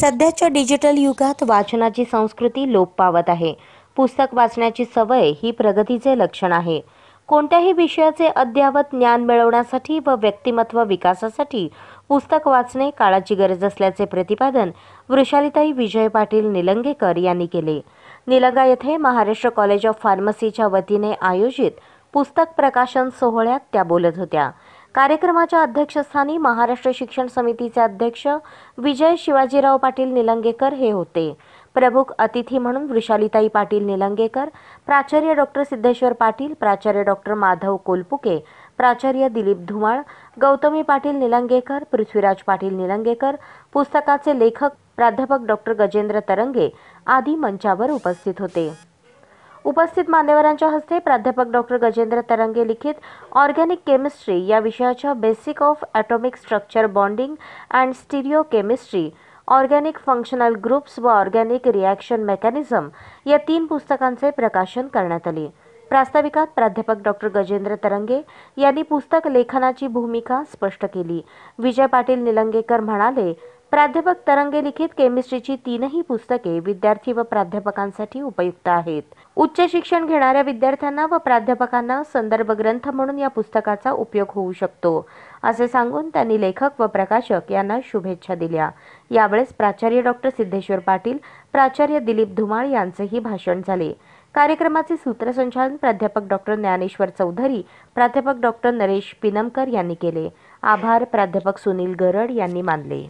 सध्याच्या डिजिटल युगात वाचनाची संस्कृती लोप पावत आहे पुस्तक वाचण्याची सवय ही प्रगतीचे लक्षण आहे कोणत्याही विषयाचे अद्ययावत ज्ञान मिळवण्यासाठी व व्यक्तिमत्व विकासासाठी पुस्तक वाचणे काळाची गरज असल्याचे प्रतिपादन वृषालिताई विजय पाटील निलंगेकर यांनी केले निलंगा येथे महाराष्ट्र कॉलेज ऑफ फार्मसीच्या वतीने आयोजित पुस्तक प्रकाशन सोहळ्यात त्या बोलत होत्या कार्यक्रमाच्या अध्यक्षस्थानी महाराष्ट्र शिक्षण समितीचे अध्यक्ष विजय शिवाजीराव पाटील निलंगेकर हे होते प्रमुख अतिथी म्हणून वृषालिताई पाटील निलंगेकर प्राचार्य डॉक्टर सिद्धेश्वर पाटील प्राचार्य डॉक्टर माधव कोलपुके प्राचार्य दिलीप धुमाळ गौतमी पाटील निलंगेकर पृथ्वीराज पाटील निलंगेकर पुस्तकाचे लेखक प्राध्यापक डॉक्टर गजेंद्र तरंगे आदी मंचावर उपस्थित होते उपस्थित मान्यवरांच्या हस्ते प्राध्यापक डॉक्टर गजेंद्र तरंगे लिखित ऑर्गॅनिक केमिस्ट्री या विषयाच्या basic of atomic structure bonding and stereo chemistry organic functional groups व ऑर्गॅनिक रिॲक्शन मेकॅनिझम या तीन पुस्तकांचे प्रकाशन करण्यात आले प्रास्ताविकात प्राध्यापक डॉक्टर गजेंद्र तरंगे यांनी पुस्तक लेखनाची भूमिका स्पष्ट केली विजय पाटील निलंगेकर म्हणाले प्राध्यापक तरंगे लिखित केमिस्ट्रीची तीनही पुस्तके विद्यार्थी व प्राध्यापकांसाठी उपयुक्त आहेत उच्च शिक्षण घेणाऱ्या विद्यार्थ्यांना व प्राध्यापकांना संदर्भ ग्रंथ म्हणून या पुस्तकाचा उपयोग होऊ शकतो असे सांगून त्यांनी लेखक व प्रकाशक यांना शुभेच्छा दिल्या यावेळेस प्राचार्य डॉक्टर सिद्धेश्वर पाटील प्राचार्य दिलीप धुमाळ यांचेही भाषण झाले कार्यक्रमाचे सूत्रसंचालन प्राध्यापक डॉक्टर ज्ञानेश्वर चौधरी प्राध्यापक डॉक्टर नरेश पिनमकर यांनी केले आभार प्राध्यापक सुनील गरड यांनी मानले